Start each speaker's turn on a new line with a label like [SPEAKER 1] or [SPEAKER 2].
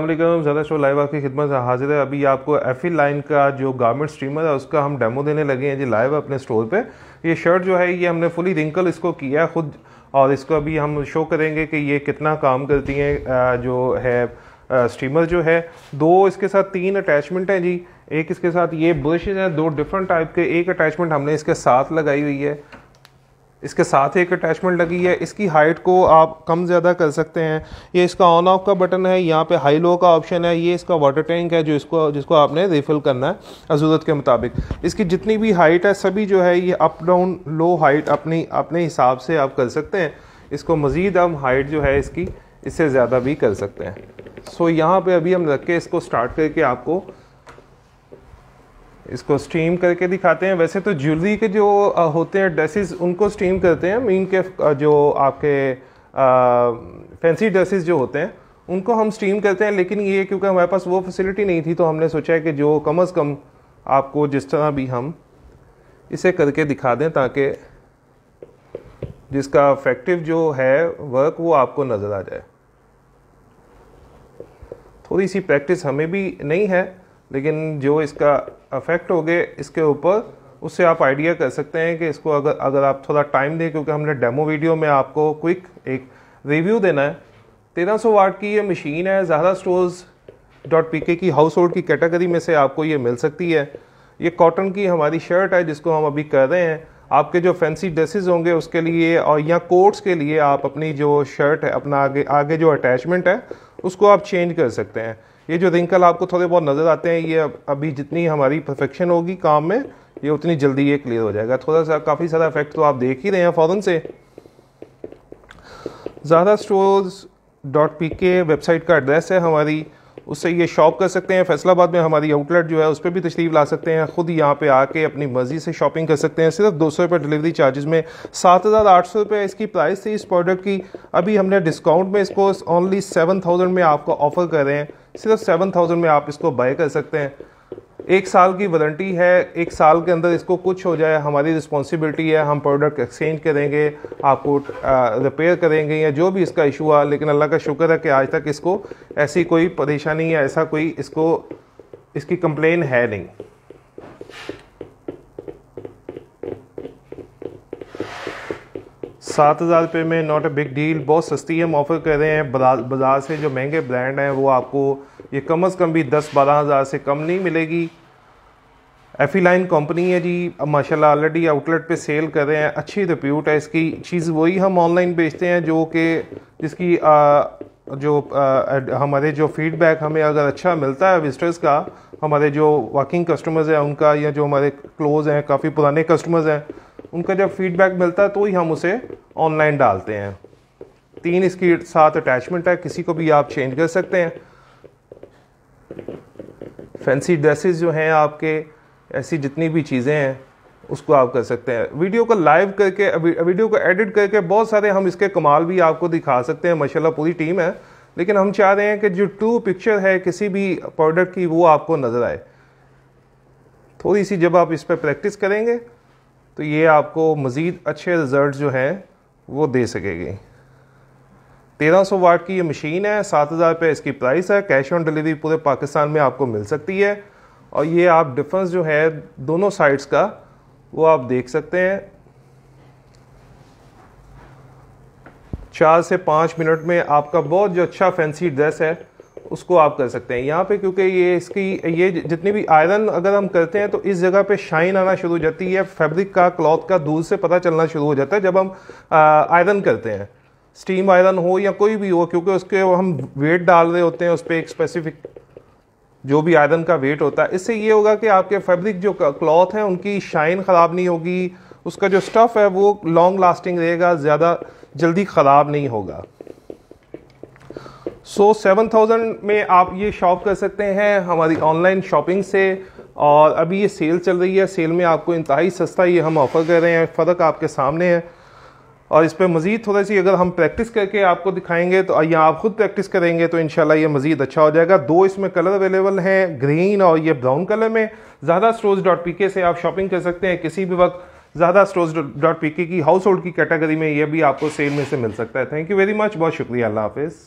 [SPEAKER 1] अल्लाम ज़्यादा show live आपकी खिदमत से हाजिर है अभी आपको एफ़ी लाइन e का जो गारमेंट स्ट्रीमर है उसका हम डेमो देने लगे हैं जी लाइव अपने स्टोर पे ये शर्ट जो है ये हमने फुली रिंकल इसको किया है ख़ुद और इसको अभी हम शो करेंगे कि ये कितना काम करती हैं जो है स्टीमर जो है दो इसके साथ तीन अटैचमेंट हैं जी एक इसके साथ ये ब्रशेज हैं दो डिफरेंट टाइप के एक अटैचमेंट हमने इसके साथ लगाई हुई है इसके साथ एक अटैचमेंट लगी है इसकी हाइट को आप कम ज़्यादा कर सकते हैं ये इसका ऑन ऑफ का बटन है यहाँ पे हाई लो का ऑप्शन है ये इसका वाटर टैंक है जो इसको जिसको आपने रिफिल करना है ज़रूरत के मुताबिक इसकी जितनी भी हाइट है सभी जो है ये अप डाउन लो हाइट अपनी अपने हिसाब से आप कर सकते हैं इसको मज़ीद हम हाइट जो है इसकी इससे ज़्यादा भी कर सकते हैं सो यहाँ पर अभी हम रख के इसको स्टार्ट करके आपको इसको स्टीम करके दिखाते हैं वैसे तो ज्वेलरी के जो होते हैं ड्रेसेस उनको स्टीम करते हैं मीन के जो आपके फैंसी ड्रेसेस जो होते हैं उनको हम स्टीम करते हैं लेकिन ये क्योंकि हमारे पास वो फैसिलिटी नहीं थी तो हमने सोचा है कि जो कम अज़ कम आपको जिस तरह भी हम इसे करके दिखा दें ताकि जिसका इफेक्टिव जो है वर्क वो आपको नज़र आ जाए थोड़ी सी प्रैक्टिस हमें भी नहीं है लेकिन जो इसका अफेक्ट हो गए इसके ऊपर उससे आप आइडिया कर सकते हैं कि इसको अगर अगर आप थोड़ा टाइम दें क्योंकि हमने डेमो वीडियो में आपको क्विक एक रिव्यू देना है तेरह सौ वाट की ये मशीन है जहरा स्टोर्स डॉट पी के की हाउस होल्ड की कैटेगरी में से आपको ये मिल सकती है ये कॉटन की हमारी शर्ट है जिसको हम अभी कर रहे हैं आपके जो फैंसी ड्रेसेस होंगे उसके लिए और या कोट्स के लिए आप अपनी जो शर्ट है अपना आगे आगे जो अटैचमेंट है उसको आप चेंज कर सकते हैं ये जो रिंकल आपको थोड़े बहुत नज़र आते हैं ये अभी जितनी हमारी परफेक्शन होगी काम में ये उतनी जल्दी ये क्लियर हो जाएगा थोड़ा सा काफ़ी सारा इफेक्ट तो आप देख ही रहे हैं फ़ौरन से ज़्यादा stores dot P K website का एड्रेस है हमारी उससे ये शॉप कर सकते हैं फैसलाबाद में हमारी आउटलेट जो है उस पर भी तशरीफ़ ला सकते हैं ख़ुद यहाँ पे आके अपनी मर्ज़ी से शॉपिंग कर सकते हैं सिर्फ दो सौ रुपये डिलीवरी चार्जेस में सात हज़ार आठ सौ रुपये इसकी प्राइस थी इस प्रोडक्ट की अभी हमने डिस्काउंट में इसको ओनली सेवन थाउजेंड में आपको ऑफ़र कर रहे हैं सिर्फ सेवन थाउजेंड में आप इसको बाय कर सकते हैं एक साल की वारंटी है एक साल के अंदर इसको कुछ हो जाए हमारी रिस्पॉन्सिबिलिटी है हम प्रोडक्ट एक्सचेंज करेंगे आपको रिपेयर करेंगे या जो भी इसका इशू हुआ लेकिन अल्लाह का शुक्र है कि आज तक इसको ऐसी कोई परेशानी या ऐसा कोई इसको इसकी कंप्लेन है नहीं सात हज़ार रुपये में नॉट अ बिग डील बहुत सस्ती हम ऑफ़र कर रहे हैं बाज़ार से जो महंगे ब्रांड हैं वो आपको ये कम अज़ कम भी दस बारह हज़ार से कम नहीं मिलेगी एफ लाइन कंपनी है जी माशाल्लाह ऑलरेडी आउटलेट पे सेल कर रहे हैं अच्छी रिप्यूट है इसकी चीज़ वही हम ऑनलाइन बेचते हैं जो कि जिसकी आ, जो आ, हमारे जो फीडबैक हमें अगर अच्छा मिलता है विजिटर्स का हमारे जो वर्किंग कस्टमर्स हैं उनका या जो हमारे क्लोज हैं काफ़ी पुराने कस्टमर्स हैं उनका जब फीडबैक मिलता है तो ही हम उसे ऑनलाइन डालते हैं तीन इसके साथ अटैचमेंट है किसी को भी आप चेंज कर सकते हैं फैंसी ड्रेसेस जो हैं आपके ऐसी जितनी भी चीज़ें हैं उसको आप कर सकते हैं वीडियो को लाइव करके वीडियो को एडिट करके बहुत सारे हम इसके कमाल भी आपको दिखा सकते हैं माशाल्लाह पूरी टीम है लेकिन हम चाह रहे हैं कि जो ट्रू पिक्चर है किसी भी प्रोडक्ट की वो आपको नज़र आए थोड़ी सी जब आप इस पर प्रैक्टिस करेंगे तो ये आपको मज़ीद अच्छे रिज़ल्ट जो हैं वो दे सकेगी 1300 वाट की ये मशीन है सात हज़ार रुपये इसकी प्राइस है कैश ऑन डिलीवरी पूरे पाकिस्तान में आपको मिल सकती है और ये आप डिफरेंस जो है दोनों साइड्स का वो आप देख सकते हैं चार से पाँच मिनट में आपका बहुत जो अच्छा फैंसी ड्रेस है उसको आप कर सकते हैं यहाँ पे क्योंकि ये इसकी ये जितनी भी आयरन अगर हम करते हैं तो इस जगह पे शाइन आना शुरू हो जाती है फैब्रिक का क्लॉथ का दूर से पता चलना शुरू हो जाता है जब हम आयरन करते हैं स्टीम आयरन हो या कोई भी हो क्योंकि उसके हम वेट डाल रहे होते हैं उस पर एक स्पेसिफिक जो भी आयरन का वेट होता है इससे ये होगा कि आपके फैब्रिक जो क्लॉथ है उनकी शाइन ख़राब नहीं होगी उसका जो स्टफ़ है वो लॉन्ग लास्टिंग रहेगा ज़्यादा जल्दी ख़राब नहीं होगा सो सेवन थाउजेंड में आप ये शॉप कर सकते हैं हमारी ऑनलाइन शॉपिंग से और अभी ये सेल चल रही है सेल में आपको इंतहाई सस्ता ये हम ऑफ़र कर रहे हैं फ़र्क आपके सामने है और इस पर मज़ीद थोड़ी सी अगर हम प्रैक्टिस करके आपको दिखाएंगे तो या आप ख़ुद प्रैक्टिस करेंगे तो इन ये मज़ीद अच्छा हो जाएगा दो इसमें कलर अवेलेबल हैं ग्रीन और ये ब्राउन कलर में ज़्यादा स्टोर्स डॉट पी के से आप शॉपिंग कर सकते हैं किसी भी वक्त ज़्यादा स्टोर्स डॉट पी के की हाउस होल्ड की कैटेगरी में ये भी आपको सेल में से मिल सकता है थैंक यू वेरी मच बहुत शुक्रिया अल्लाह हाफिज़